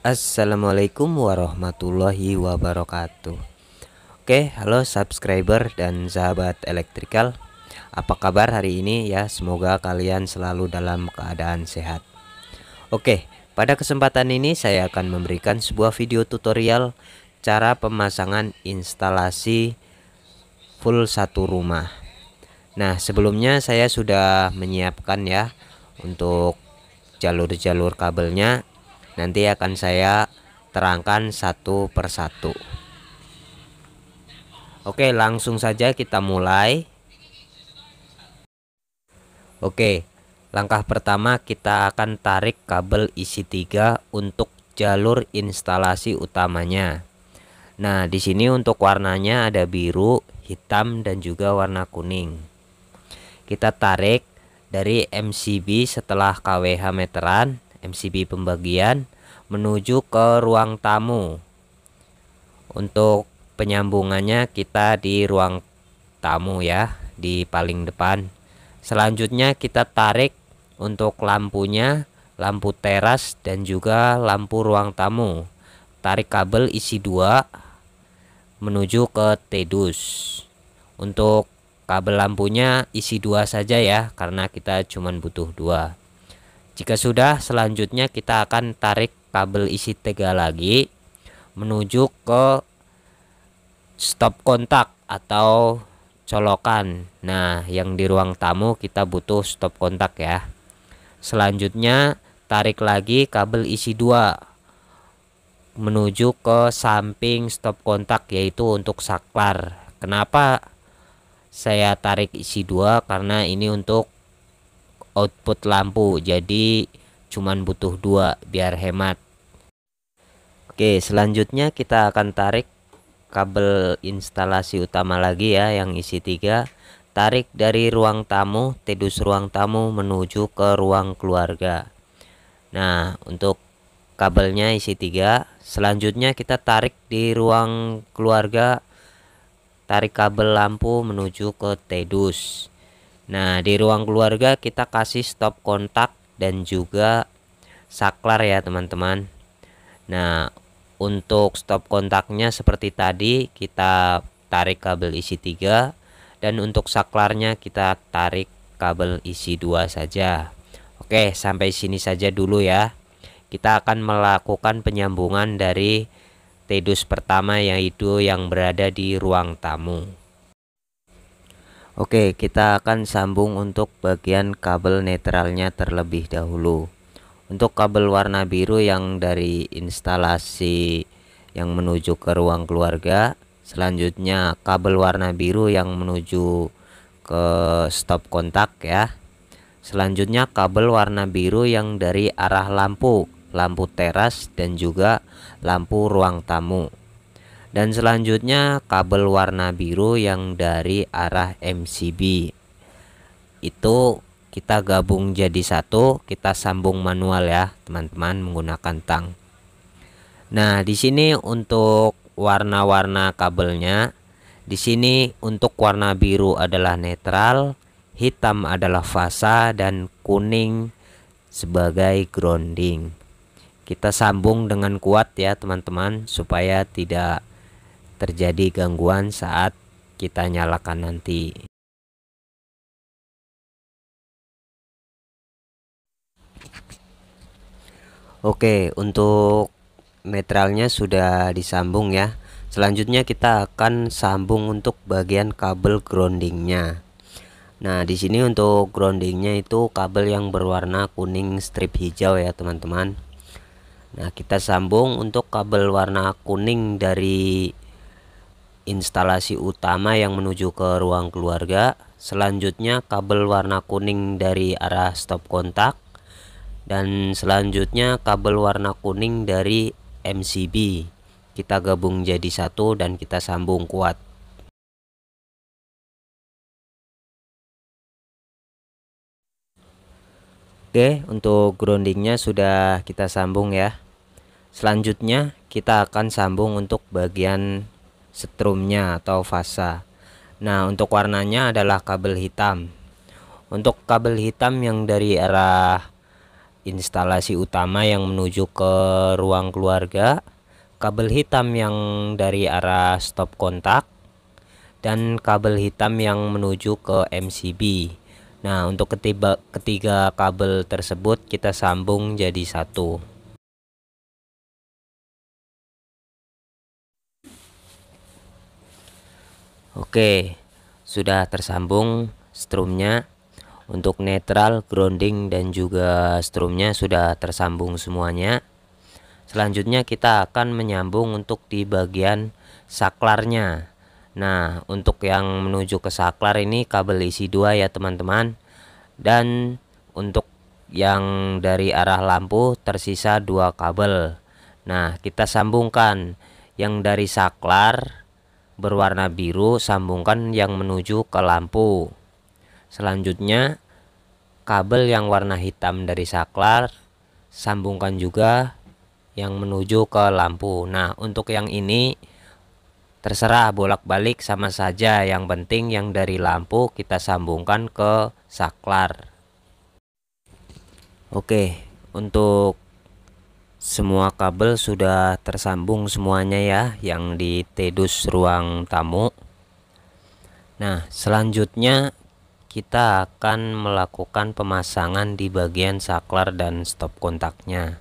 Assalamualaikum warahmatullahi wabarakatuh Oke halo subscriber dan sahabat elektrikal Apa kabar hari ini ya semoga kalian selalu dalam keadaan sehat Oke pada kesempatan ini saya akan memberikan sebuah video tutorial Cara pemasangan instalasi full satu rumah Nah sebelumnya saya sudah menyiapkan ya Untuk jalur-jalur kabelnya Nanti akan saya terangkan satu persatu. Oke, langsung saja kita mulai. Oke, langkah pertama kita akan tarik kabel isi 3 untuk jalur instalasi utamanya. Nah, di sini untuk warnanya ada biru, hitam dan juga warna kuning. Kita tarik dari MCB setelah KWH meteran MCB pembagian menuju ke ruang tamu. Untuk penyambungannya kita di ruang tamu ya, di paling depan. Selanjutnya kita tarik untuk lampunya, lampu teras dan juga lampu ruang tamu. Tarik kabel isi dua menuju ke tedus. Untuk kabel lampunya isi dua saja ya karena kita cuma butuh dua. Jika sudah, selanjutnya kita akan tarik kabel isi tegal lagi menuju ke stop kontak atau colokan. Nah, yang di ruang tamu kita butuh stop kontak ya. Selanjutnya tarik lagi kabel isi dua menuju ke samping stop kontak yaitu untuk saklar. Kenapa saya tarik isi dua? Karena ini untuk output lampu jadi cuman butuh dua biar hemat Oke selanjutnya kita akan tarik kabel instalasi utama lagi ya yang isi tiga tarik dari ruang tamu tedus ruang tamu menuju ke ruang keluarga nah untuk kabelnya isi tiga selanjutnya kita tarik di ruang keluarga tarik kabel lampu menuju ke tedus Nah di ruang keluarga kita kasih stop kontak dan juga saklar ya teman-teman Nah untuk stop kontaknya seperti tadi kita tarik kabel isi 3 dan untuk saklarnya kita tarik kabel isi 2 saja Oke sampai sini saja dulu ya kita akan melakukan penyambungan dari tedus pertama yaitu yang berada di ruang tamu Oke kita akan sambung untuk bagian kabel netralnya terlebih dahulu untuk kabel warna biru yang dari instalasi yang menuju ke ruang keluarga selanjutnya kabel warna biru yang menuju ke stop kontak ya selanjutnya kabel warna biru yang dari arah lampu lampu teras dan juga lampu ruang tamu dan selanjutnya kabel warna biru yang dari arah MCB itu kita gabung jadi satu kita sambung manual ya teman-teman menggunakan tang nah di sini untuk warna-warna kabelnya di sini untuk warna biru adalah netral hitam adalah fasa dan kuning sebagai grounding kita sambung dengan kuat ya teman-teman supaya tidak terjadi gangguan saat kita nyalakan nanti. Oke, untuk netralnya sudah disambung ya. Selanjutnya kita akan sambung untuk bagian kabel groundingnya. Nah, di sini untuk groundingnya itu kabel yang berwarna kuning strip hijau ya, teman-teman. Nah, kita sambung untuk kabel warna kuning dari instalasi utama yang menuju ke ruang keluarga selanjutnya kabel warna kuning dari arah stop kontak dan selanjutnya kabel warna kuning dari MCB kita gabung jadi satu dan kita sambung kuat Oke untuk groundingnya sudah kita sambung ya Selanjutnya kita akan sambung untuk bagian setrumnya atau fasa. Nah, untuk warnanya adalah kabel hitam. Untuk kabel hitam yang dari arah instalasi utama yang menuju ke ruang keluarga, kabel hitam yang dari arah stop kontak, dan kabel hitam yang menuju ke MCB. Nah, untuk ketiga, ketiga kabel tersebut kita sambung jadi satu. Oke, sudah tersambung strumnya untuk netral, grounding dan juga strumnya sudah tersambung semuanya. Selanjutnya kita akan menyambung untuk di bagian saklarnya. Nah, untuk yang menuju ke saklar ini kabel isi dua ya teman-teman. Dan untuk yang dari arah lampu tersisa dua kabel. Nah, kita sambungkan yang dari saklar berwarna biru sambungkan yang menuju ke lampu selanjutnya kabel yang warna hitam dari saklar sambungkan juga yang menuju ke lampu nah untuk yang ini terserah bolak-balik sama saja yang penting yang dari lampu kita sambungkan ke saklar oke untuk semua kabel sudah tersambung semuanya ya yang di tedus ruang tamu. Nah, selanjutnya kita akan melakukan pemasangan di bagian saklar dan stop kontaknya.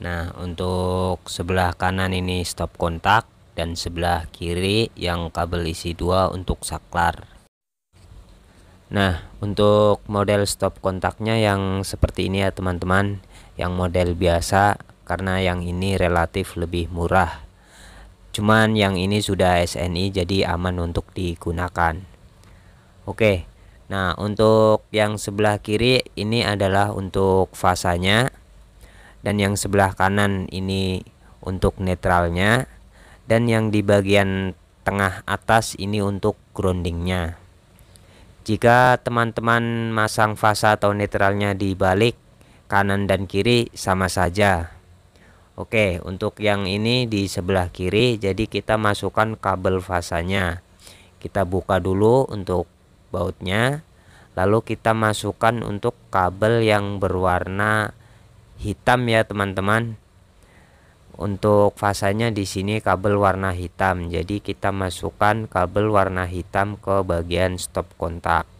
Nah, untuk sebelah kanan ini stop kontak dan sebelah kiri yang kabel isi dua untuk saklar. Nah, untuk model stop kontaknya yang seperti ini ya teman-teman yang model biasa karena yang ini relatif lebih murah cuman yang ini sudah SNI jadi aman untuk digunakan oke nah untuk yang sebelah kiri ini adalah untuk fasanya dan yang sebelah kanan ini untuk netralnya dan yang di bagian tengah atas ini untuk groundingnya jika teman-teman masang fasa atau netralnya dibalik kanan dan kiri sama saja Oke untuk yang ini di sebelah kiri jadi kita masukkan kabel fasanya kita buka dulu untuk bautnya lalu kita masukkan untuk kabel yang berwarna hitam ya teman-teman untuk fasanya di sini kabel warna hitam jadi kita masukkan kabel warna hitam ke bagian stop kontak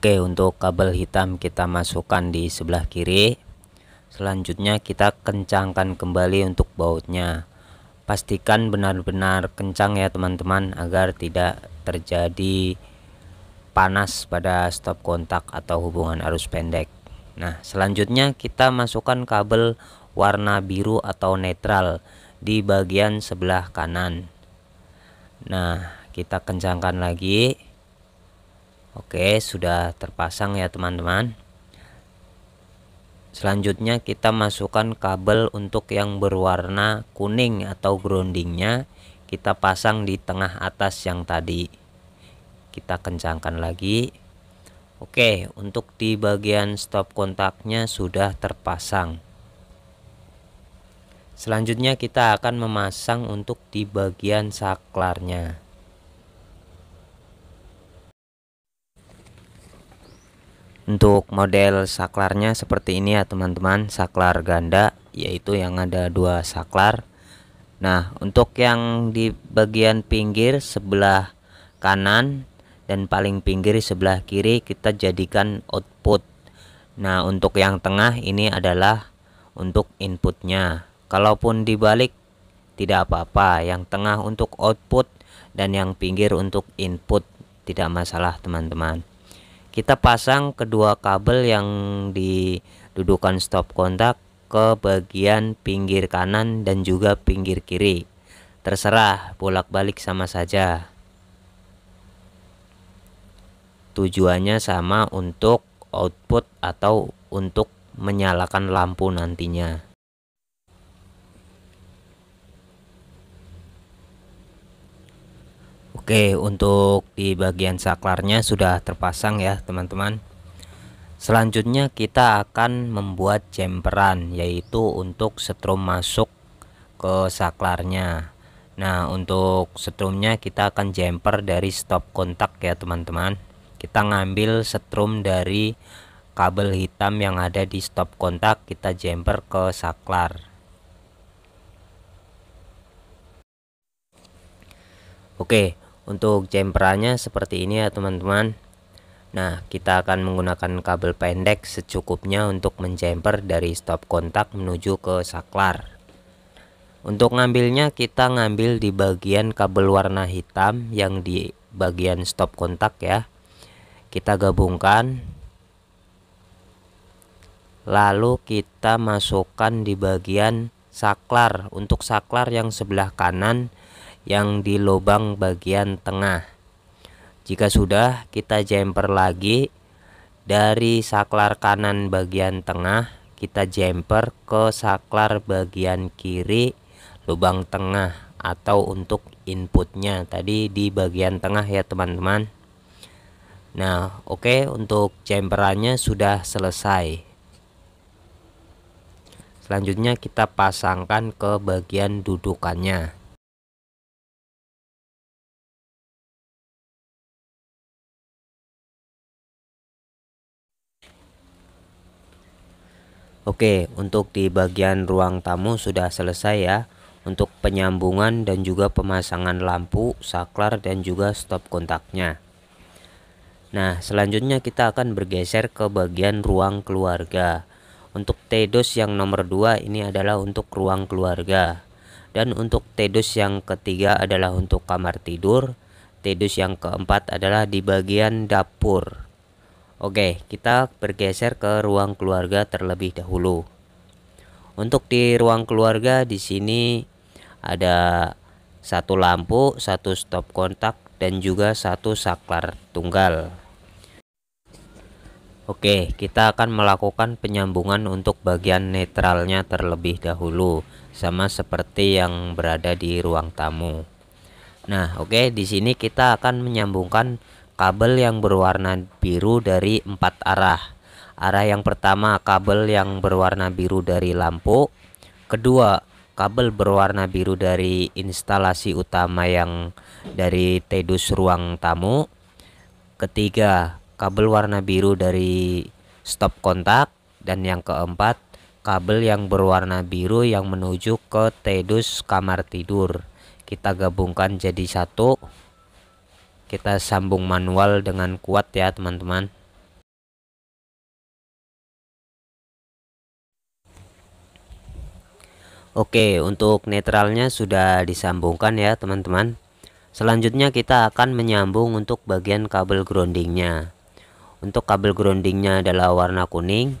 Oke untuk kabel hitam kita masukkan di sebelah kiri Selanjutnya kita kencangkan kembali untuk bautnya Pastikan benar-benar kencang ya teman-teman agar tidak terjadi panas pada stop kontak atau hubungan arus pendek Nah selanjutnya kita masukkan kabel warna biru atau netral di bagian sebelah kanan Nah kita kencangkan lagi Oke sudah terpasang ya teman-teman Selanjutnya kita masukkan kabel untuk yang berwarna kuning atau groundingnya Kita pasang di tengah atas yang tadi Kita kencangkan lagi Oke untuk di bagian stop kontaknya sudah terpasang Selanjutnya kita akan memasang untuk di bagian saklarnya Untuk model saklarnya seperti ini ya teman-teman, saklar ganda yaitu yang ada dua saklar. Nah, untuk yang di bagian pinggir sebelah kanan dan paling pinggir sebelah kiri kita jadikan output. Nah, untuk yang tengah ini adalah untuk inputnya. Kalaupun dibalik tidak apa-apa, yang tengah untuk output dan yang pinggir untuk input tidak masalah teman-teman kita pasang kedua kabel yang didudukan stop kontak ke bagian pinggir kanan dan juga pinggir kiri terserah bolak-balik sama saja tujuannya sama untuk output atau untuk menyalakan lampu nantinya Oke untuk di bagian saklarnya sudah terpasang ya teman-teman Selanjutnya kita akan membuat jemperan yaitu untuk setrum masuk ke saklarnya Nah untuk setrumnya kita akan jumper dari stop kontak ya teman-teman Kita ngambil setrum dari kabel hitam yang ada di stop kontak kita jumper ke saklar Oke, untuk jemperannya seperti ini ya teman-teman nah kita akan menggunakan kabel pendek secukupnya untuk menjemper dari stop kontak menuju ke saklar untuk ngambilnya kita ngambil di bagian kabel warna hitam yang di bagian stop kontak ya kita gabungkan lalu kita masukkan di bagian saklar untuk saklar yang sebelah kanan yang di lubang bagian tengah jika sudah kita jumper lagi dari saklar kanan bagian tengah kita jumper ke saklar bagian kiri lubang tengah atau untuk inputnya tadi di bagian tengah ya teman-teman Nah oke okay, untuk jumperannya sudah selesai Selanjutnya kita pasangkan ke bagian dudukannya Oke, untuk di bagian ruang tamu sudah selesai ya. Untuk penyambungan dan juga pemasangan lampu, saklar dan juga stop kontaknya. Nah, selanjutnya kita akan bergeser ke bagian ruang keluarga. Untuk tedos yang nomor 2 ini adalah untuk ruang keluarga. Dan untuk tedos yang ketiga adalah untuk kamar tidur. Tedos yang keempat adalah di bagian dapur. Oke, kita bergeser ke ruang keluarga terlebih dahulu. Untuk di ruang keluarga di sini ada satu lampu, satu stop kontak, dan juga satu saklar tunggal. Oke, kita akan melakukan penyambungan untuk bagian netralnya terlebih dahulu, sama seperti yang berada di ruang tamu. Nah, oke, di sini kita akan menyambungkan kabel yang berwarna biru dari empat arah. Arah yang pertama kabel yang berwarna biru dari lampu. Kedua, kabel berwarna biru dari instalasi utama yang dari tedus ruang tamu. Ketiga, kabel warna biru dari stop kontak dan yang keempat, kabel yang berwarna biru yang menuju ke tedus kamar tidur. Kita gabungkan jadi satu kita sambung manual dengan kuat ya teman-teman Oke untuk netralnya sudah disambungkan ya teman-teman Selanjutnya kita akan menyambung untuk bagian kabel groundingnya Untuk kabel groundingnya adalah warna kuning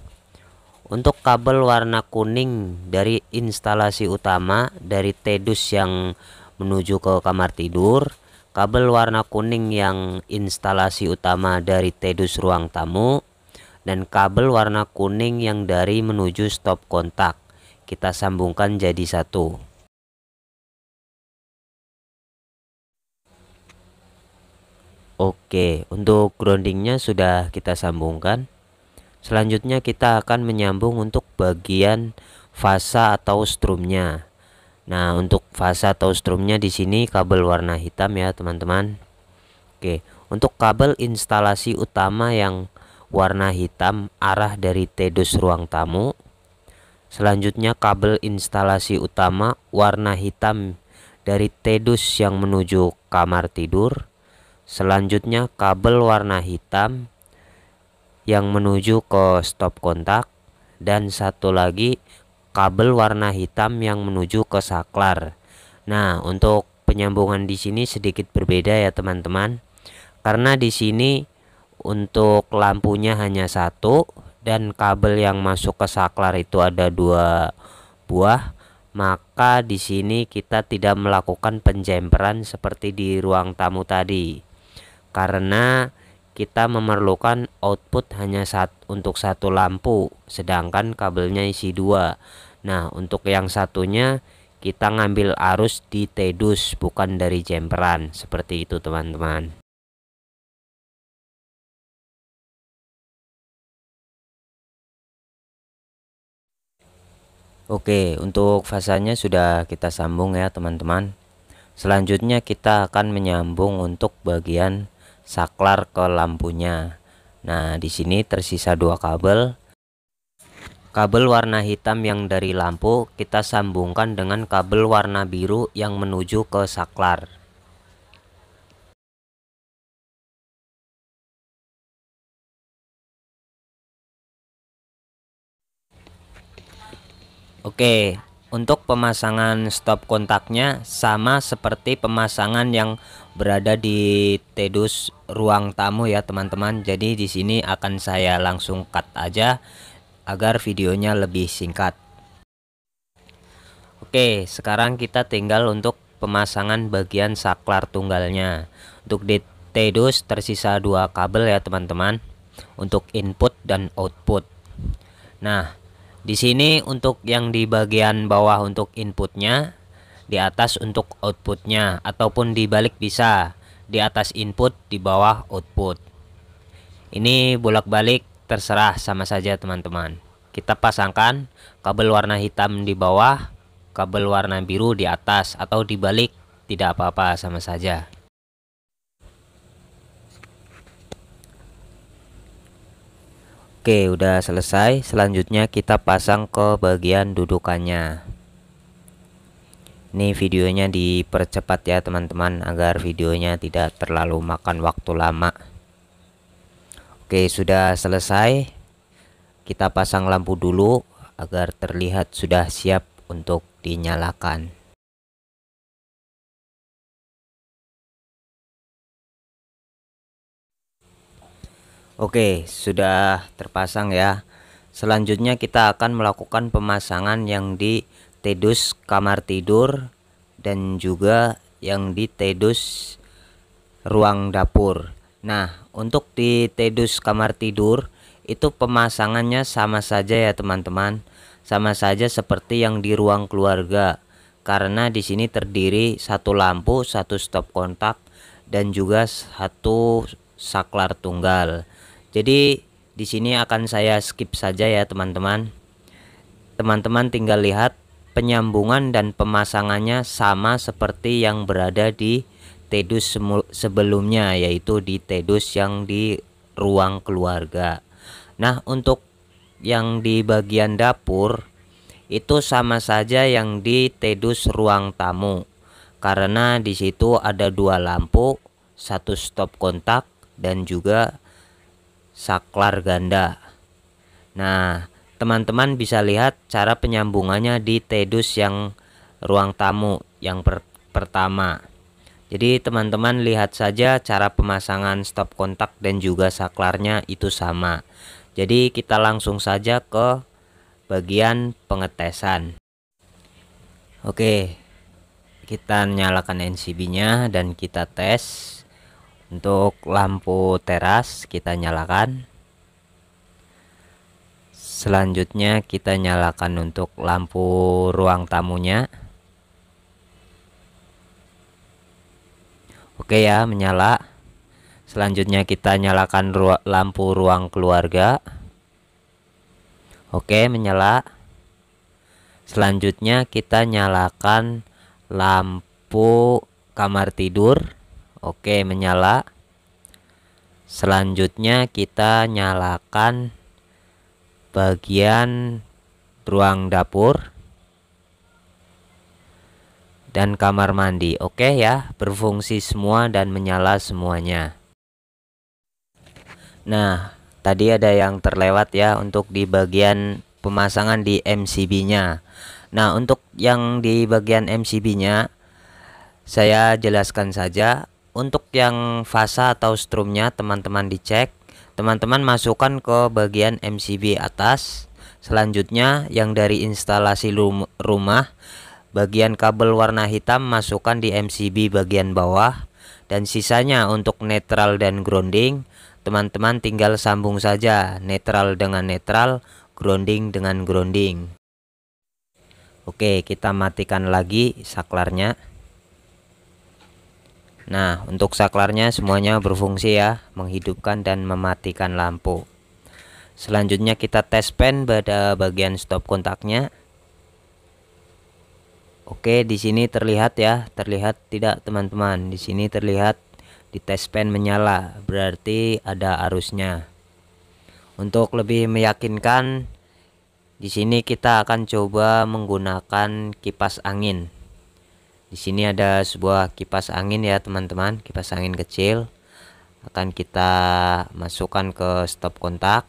Untuk kabel warna kuning dari instalasi utama dari tedus yang menuju ke kamar tidur kabel warna kuning yang instalasi utama dari tedus ruang tamu dan kabel warna kuning yang dari menuju stop kontak kita sambungkan jadi satu Oke untuk groundingnya sudah kita sambungkan Selanjutnya kita akan menyambung untuk bagian fasa atau strumnya Nah, untuk fase atau strumnya di sini kabel warna hitam ya, teman-teman. Oke, untuk kabel instalasi utama yang warna hitam arah dari tedus ruang tamu. Selanjutnya kabel instalasi utama warna hitam dari tedus yang menuju kamar tidur. Selanjutnya kabel warna hitam yang menuju ke stop kontak dan satu lagi kabel warna hitam yang menuju ke saklar. Nah, untuk penyambungan di sini sedikit berbeda ya teman-teman. Karena di sini untuk lampunya hanya satu dan kabel yang masuk ke saklar itu ada dua buah, maka di sini kita tidak melakukan penjemperan seperti di ruang tamu tadi. Karena kita memerlukan output hanya sat untuk satu lampu sedangkan kabelnya isi dua nah untuk yang satunya kita ngambil arus di tedus bukan dari jemperan seperti itu teman-teman Oke untuk fasanya sudah kita sambung ya teman-teman Selanjutnya kita akan menyambung untuk bagian saklar ke lampunya. Nah, di sini tersisa dua kabel. Kabel warna hitam yang dari lampu kita sambungkan dengan kabel warna biru yang menuju ke saklar. Oke, untuk pemasangan stop kontaknya sama seperti pemasangan yang berada di tedus ruang tamu ya teman-teman. Jadi di sini akan saya langsung cut aja agar videonya lebih singkat. Oke, sekarang kita tinggal untuk pemasangan bagian saklar tunggalnya. Untuk di tedus tersisa dua kabel ya teman-teman untuk input dan output. Nah, di sini untuk yang di bagian bawah untuk inputnya, di atas untuk outputnya, ataupun dibalik bisa. Di atas input, di bawah output. Ini bolak-balik terserah sama saja teman-teman. Kita pasangkan kabel warna hitam di bawah, kabel warna biru di atas, atau dibalik tidak apa-apa sama saja. Oke udah selesai selanjutnya kita pasang ke bagian dudukannya ini videonya dipercepat ya teman-teman agar videonya tidak terlalu makan waktu lama Oke sudah selesai kita pasang lampu dulu agar terlihat sudah siap untuk dinyalakan Oke, sudah terpasang ya. Selanjutnya kita akan melakukan pemasangan yang di tedus kamar tidur dan juga yang di tedus ruang dapur. Nah, untuk di tedus kamar tidur itu pemasangannya sama saja ya teman-teman. Sama saja seperti yang di ruang keluarga. Karena di sini terdiri satu lampu, satu stop kontak dan juga satu saklar tunggal. Jadi di sini akan saya skip saja ya teman-teman. Teman-teman tinggal lihat penyambungan dan pemasangannya sama seperti yang berada di tedus sebelumnya yaitu di tedus yang di ruang keluarga. Nah, untuk yang di bagian dapur itu sama saja yang di tedus ruang tamu karena di situ ada dua lampu, satu stop kontak dan juga saklar ganda. Nah, teman-teman bisa lihat cara penyambungannya di tedus yang ruang tamu yang per pertama. Jadi teman-teman lihat saja cara pemasangan stop kontak dan juga saklarnya itu sama. Jadi kita langsung saja ke bagian pengetesan. Oke, kita nyalakan NCB-nya dan kita tes untuk lampu teras kita nyalakan selanjutnya kita nyalakan untuk lampu ruang tamunya oke ya menyala selanjutnya kita nyalakan ru lampu ruang keluarga oke menyala selanjutnya kita nyalakan lampu kamar tidur Oke, menyala. Selanjutnya kita nyalakan bagian ruang dapur dan kamar mandi. Oke ya, berfungsi semua dan menyala semuanya. Nah, tadi ada yang terlewat ya untuk di bagian pemasangan di MCB-nya. Nah, untuk yang di bagian MCB-nya saya jelaskan saja untuk yang fasa atau strumnya teman-teman dicek teman-teman masukkan ke bagian MCB atas selanjutnya yang dari instalasi rumah bagian kabel warna hitam masukkan di MCB bagian bawah dan sisanya untuk netral dan grounding teman-teman tinggal sambung saja netral dengan netral grounding dengan grounding Oke, kita matikan lagi saklarnya. Nah untuk saklarnya semuanya berfungsi ya menghidupkan dan mematikan lampu Selanjutnya kita tes pen pada bagian stop kontaknya Oke di sini terlihat ya terlihat tidak teman-teman di sini terlihat di tes pen menyala berarti ada arusnya untuk lebih meyakinkan di sini kita akan coba menggunakan kipas angin di sini ada sebuah kipas angin ya teman-teman, kipas angin kecil. Akan kita masukkan ke stop kontak.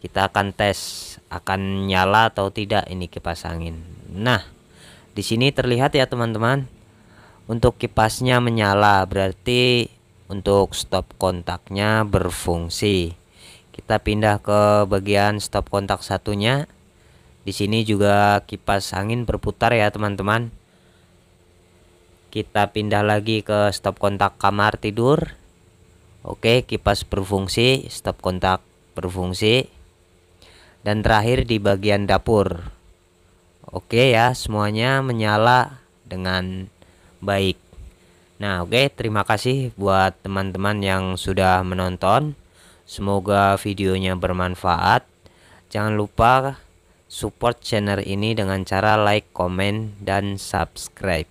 Kita akan tes akan nyala atau tidak ini kipas angin. Nah, di sini terlihat ya teman-teman. Untuk kipasnya menyala berarti untuk stop kontaknya berfungsi. Kita pindah ke bagian stop kontak satunya. Di sini juga kipas angin berputar ya teman-teman kita pindah lagi ke stop kontak kamar tidur oke kipas berfungsi stop kontak berfungsi dan terakhir di bagian dapur oke ya semuanya menyala dengan baik nah oke terima kasih buat teman-teman yang sudah menonton semoga videonya bermanfaat jangan lupa support channel ini dengan cara like, komen, dan subscribe